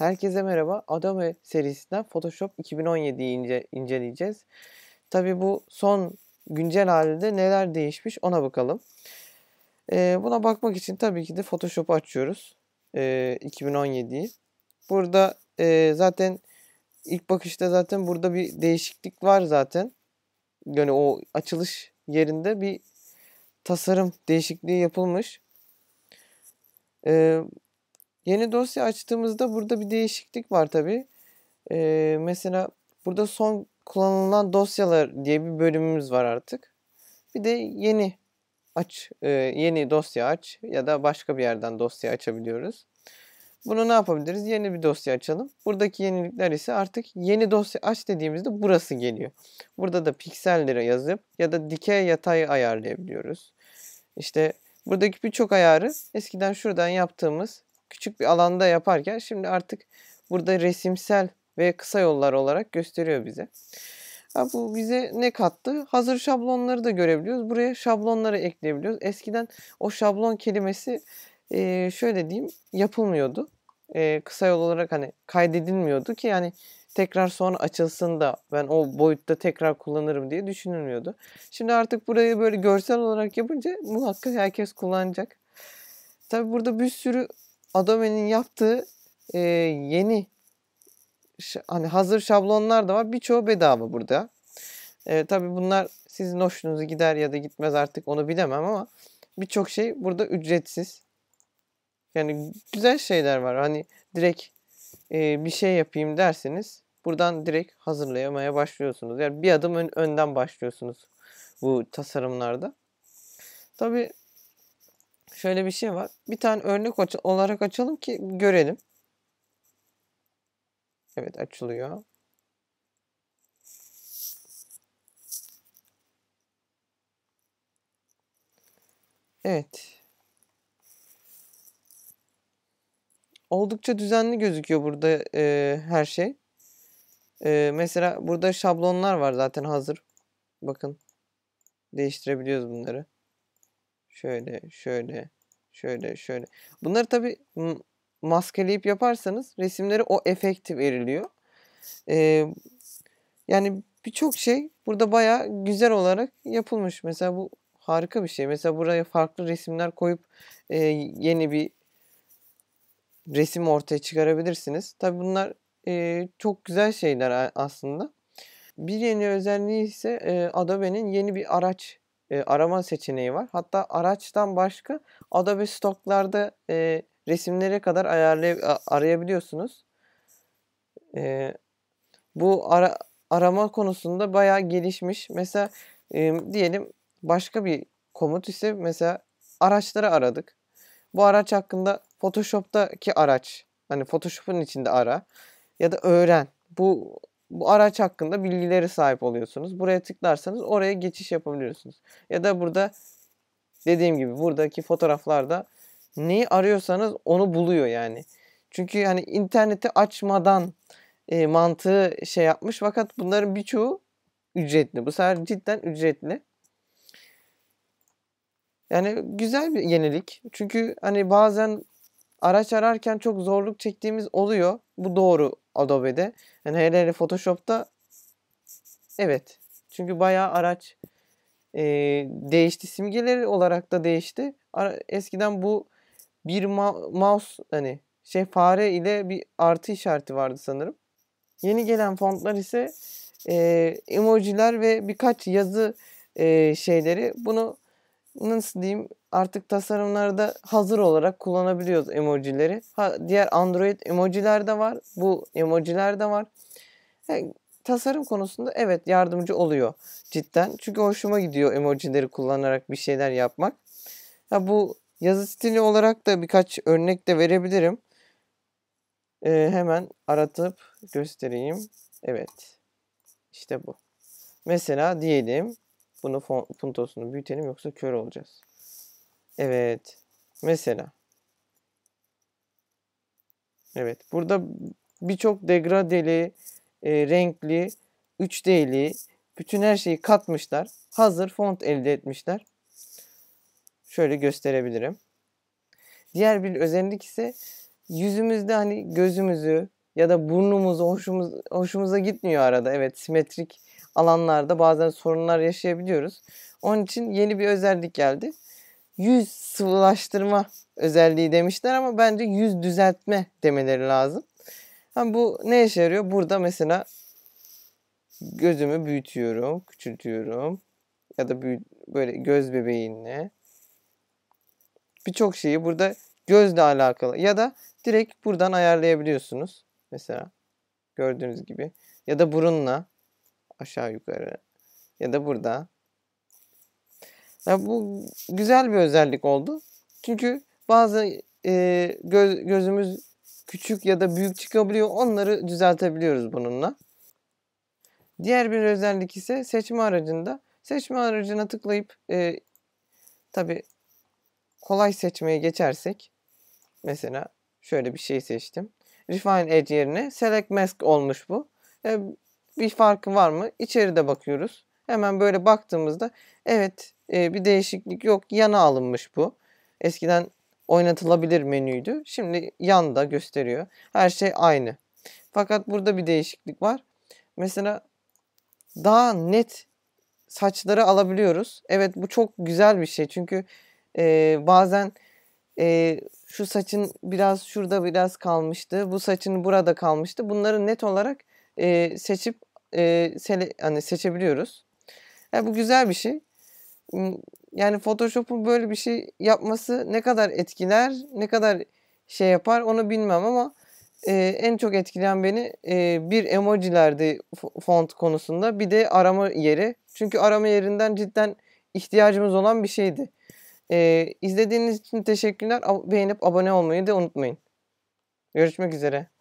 Herkese merhaba. Adobe serisinden Photoshop 2017'yi ince, inceleyeceğiz. Tabi bu son güncel halinde neler değişmiş ona bakalım. Ee, buna bakmak için tabii ki de Photoshop'u açıyoruz. Ee, 2017'yi. Burada e, zaten ilk bakışta zaten burada bir değişiklik var zaten. Yani o açılış yerinde bir tasarım değişikliği yapılmış. Ee, Yeni dosya açtığımızda burada bir değişiklik var tabi. Ee, mesela burada son kullanılan dosyalar diye bir bölümümüz var artık. Bir de yeni aç, e, yeni dosya aç ya da başka bir yerden dosya açabiliyoruz. Bunu ne yapabiliriz? Yeni bir dosya açalım. Buradaki yenilikler ise artık yeni dosya aç dediğimizde burası geliyor. Burada da pikselleri yazıp ya da dikey yatay ayarlayabiliyoruz. İşte buradaki birçok ayarı eskiden şuradan yaptığımız küçük bir alanda yaparken şimdi artık burada resimsel ve kısa yollar olarak gösteriyor bize. Ha, bu bize ne kattı? Hazır şablonları da görebiliyoruz. Buraya şablonları ekleyebiliyoruz. Eskiden o şablon kelimesi e, şöyle diyeyim yapılmıyordu. E, kısa yol olarak hani kaydedilmiyordu ki yani tekrar sonra açılsın da ben o boyutta tekrar kullanırım diye düşünülmüyordu. Şimdi artık burayı böyle görsel olarak yapınca muhakkak herkes kullanacak. Tabi burada bir sürü Adobe'nin yaptığı e, yeni hani hazır şablonlar da var. Birçoğu bedava burada. E, tabii bunlar sizin hoşunuza gider ya da gitmez artık onu bilemem ama birçok şey burada ücretsiz. Yani güzel şeyler var. Hani direkt e, bir şey yapayım derseniz buradan direkt hazırlayamaya başlıyorsunuz. Yani bir adım ön, önden başlıyorsunuz bu tasarımlarda. Tabii şöyle bir şey var. Bir tane örnek aç olarak açalım ki görelim. Evet açılıyor. Evet. Oldukça düzenli gözüküyor burada e, her şey. E, mesela burada şablonlar var zaten hazır. Bakın. Değiştirebiliyoruz bunları şöyle, şöyle, şöyle, şöyle. Bunları tabi maskeleyip yaparsanız resimlere o efekt veriliyor. Ee, yani birçok şey burada baya güzel olarak yapılmış. Mesela bu harika bir şey. Mesela buraya farklı resimler koyup e, yeni bir resim ortaya çıkarabilirsiniz. Tabi bunlar e, çok güzel şeyler aslında. Bir yeni özelliği ise e, Adobe'nin yeni bir araç e, arama seçeneği var. Hatta araçtan başka Adobe Stock'larda e, resimlere kadar ayarlay arayabiliyorsunuz. E, bu ara arama konusunda bayağı gelişmiş. Mesela e, diyelim başka bir komut ise mesela araçları aradık. Bu araç hakkında Photoshop'taki araç hani Photoshop'un içinde ara ya da öğren. Bu bu araç hakkında bilgileri sahip oluyorsunuz. Buraya tıklarsanız oraya geçiş yapabiliyorsunuz. Ya da burada dediğim gibi buradaki fotoğraflarda neyi arıyorsanız onu buluyor yani. Çünkü hani interneti açmadan e, mantığı şey yapmış fakat bunların birçoğu ücretli. Bu sefer cidden ücretli. Yani güzel bir yenilik. Çünkü hani bazen araç ararken çok zorluk çektiğimiz oluyor. Bu doğru Adobe'de. Yani hele hele Photoshop'ta evet. Çünkü bayağı araç e, değişti. Simgeleri olarak da değişti. Ara, eskiden bu bir ma- mouse hani şey fare ile bir artı işareti vardı sanırım. Yeni gelen fontlar ise e, emojiler ve birkaç yazı e, şeyleri. Bunu nasıl diyeyim artık tasarımlarda hazır olarak kullanabiliyoruz emojileri. Ha, diğer Android emojiler de var. Bu emojiler de var. Yani, e, tasarım konusunda evet yardımcı oluyor cidden. Çünkü hoşuma gidiyor emojileri kullanarak bir şeyler yapmak. Ya bu yazı stili olarak da birkaç örnek de verebilirim. Ee, hemen aratıp göstereyim. Evet. İşte bu. Mesela diyelim bunu puntosunu büyütelim yoksa kör olacağız. Evet. Mesela. Evet. Burada birçok degradeli, e, renkli, 3D'li bütün her şeyi katmışlar. Hazır font elde etmişler. Şöyle gösterebilirim. Diğer bir özellik ise yüzümüzde hani gözümüzü ya da burnumuzu hoşumuz, hoşumuza gitmiyor arada. Evet simetrik alanlarda bazen sorunlar yaşayabiliyoruz. Onun için yeni bir özellik geldi. Yüz sıvılaştırma özelliği demişler ama bence yüz düzeltme demeleri lazım. Yani bu ne işe yarıyor? Burada mesela gözümü büyütüyorum, küçültüyorum ya da böyle göz bebeğinle birçok şeyi burada gözle alakalı ya da direkt buradan ayarlayabiliyorsunuz mesela gördüğünüz gibi ya da burunla aşağı yukarı ya da burada. Ya bu güzel bir özellik oldu. Çünkü bazı e, göz, gözümüz küçük ya da büyük çıkabiliyor. Onları düzeltebiliyoruz bununla. Diğer bir özellik ise seçme aracında. Seçme aracına tıklayıp e, tabi kolay seçmeye geçersek mesela şöyle bir şey seçtim. Refine Edge yerine Select Mask olmuş bu. E, bir farkı var mı? İçeride bakıyoruz. Hemen böyle baktığımızda evet e, bir değişiklik yok. Yana alınmış bu. Eskiden oynatılabilir menüydü. Şimdi yanda gösteriyor. Her şey aynı. Fakat burada bir değişiklik var. Mesela daha net saçları alabiliyoruz. Evet bu çok güzel bir şey. Çünkü e, bazen e, şu saçın biraz şurada biraz kalmıştı. Bu saçın burada kalmıştı. Bunları net olarak e, seçip e, sele, hani seçebiliyoruz. Yani bu güzel bir şey. Yani Photoshop'un böyle bir şey yapması ne kadar etkiler, ne kadar şey yapar onu bilmem ama e, en çok etkileyen beni e, bir emojilerdi font konusunda bir de arama yeri. Çünkü arama yerinden cidden ihtiyacımız olan bir şeydi. E, izlediğiniz için teşekkürler. Beğenip abone olmayı da unutmayın. Görüşmek üzere.